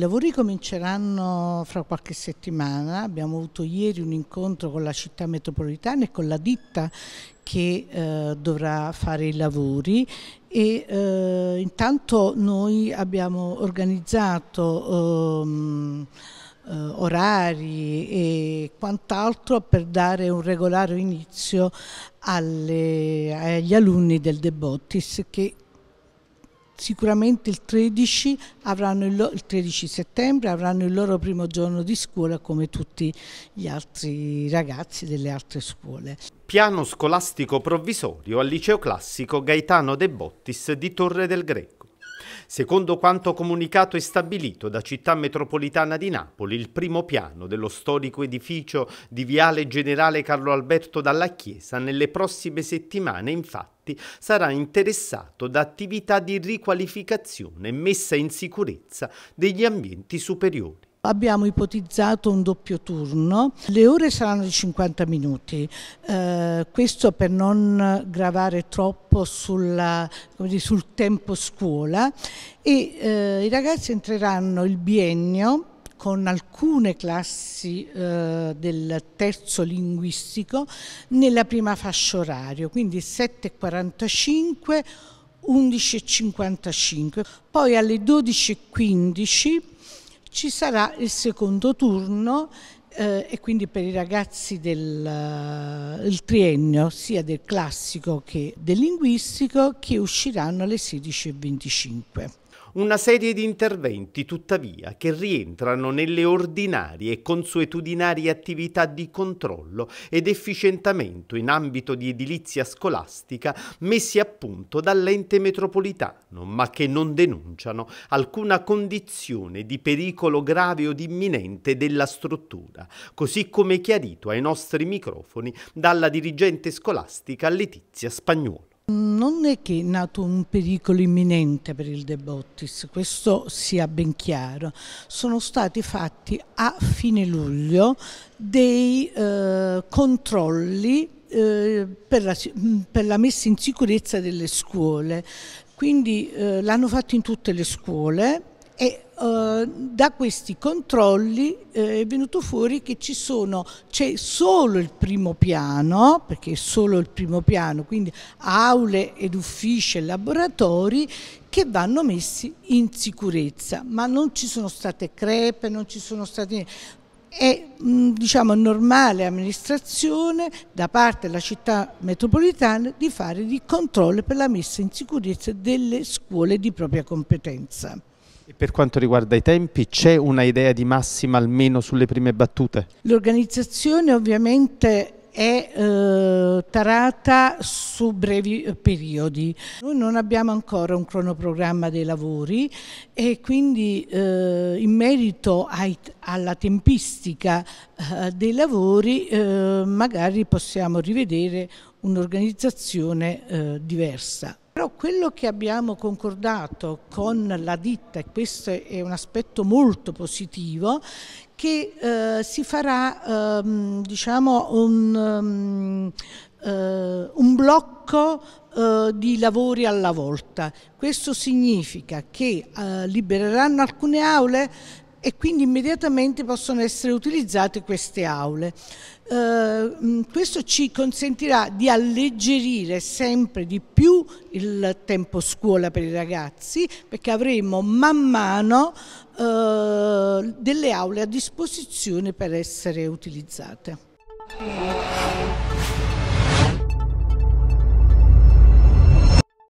lavori cominceranno fra qualche settimana, abbiamo avuto ieri un incontro con la città metropolitana e con la ditta che eh, dovrà fare i lavori e eh, intanto noi abbiamo organizzato ehm, eh, orari e quant'altro per dare un regolare inizio alle, agli alunni del De Bottis che sicuramente il 13, il, il 13, settembre avranno il loro primo giorno di scuola come tutti gli altri ragazzi delle altre scuole. Piano scolastico provvisorio al liceo classico Gaetano De Bottis di Torre del Greco. Secondo quanto comunicato e stabilito da Città Metropolitana di Napoli, il primo piano dello storico edificio di Viale Generale Carlo Alberto Dalla Chiesa nelle prossime settimane infatti sarà interessato da attività di riqualificazione e messa in sicurezza degli ambienti superiori. Abbiamo ipotizzato un doppio turno, le ore saranno di 50 minuti, eh, questo per non gravare troppo sulla, dire, sul tempo scuola e eh, i ragazzi entreranno il biennio con alcune classi eh, del terzo linguistico nella prima fascia orario, quindi 7.45, 11.55, poi alle 12.15 ci sarà il secondo turno eh, e quindi per i ragazzi del eh, triennio sia del classico che del linguistico che usciranno alle 16.25 una serie di interventi, tuttavia, che rientrano nelle ordinarie e consuetudinarie attività di controllo ed efficientamento in ambito di edilizia scolastica messi a punto dall'ente metropolitano, ma che non denunciano alcuna condizione di pericolo grave o imminente della struttura, così come chiarito ai nostri microfoni dalla dirigente scolastica Letizia Spagnuolo. Non è che è nato un pericolo imminente per il De Bottis, questo sia ben chiaro. Sono stati fatti a fine luglio dei eh, controlli eh, per, la, per la messa in sicurezza delle scuole. Quindi eh, l'hanno fatto in tutte le scuole, e eh, da questi controlli eh, è venuto fuori che ci sono, c'è solo il primo piano, perché è solo il primo piano, quindi aule ed uffici e laboratori che vanno messi in sicurezza, ma non ci sono state crepe, non ci sono state è mm, diciamo, normale amministrazione da parte della città metropolitana di fare di controllo per la messa in sicurezza delle scuole di propria competenza per quanto riguarda i tempi, c'è una idea di massima almeno sulle prime battute? L'organizzazione ovviamente è eh, tarata su brevi eh, periodi. Noi non abbiamo ancora un cronoprogramma dei lavori e quindi eh, in merito ai, alla tempistica eh, dei lavori eh, magari possiamo rivedere un'organizzazione eh, diversa. Però quello che abbiamo concordato con la ditta, e questo è un aspetto molto positivo, che eh, si farà ehm, diciamo un, um, eh, un blocco eh, di lavori alla volta. Questo significa che eh, libereranno alcune aule e quindi immediatamente possono essere utilizzate queste aule. Eh, mm, questo ci consentirà di alleggerire sempre di più il tempo scuola per i ragazzi perché avremo man mano eh, delle aule a disposizione per essere utilizzate.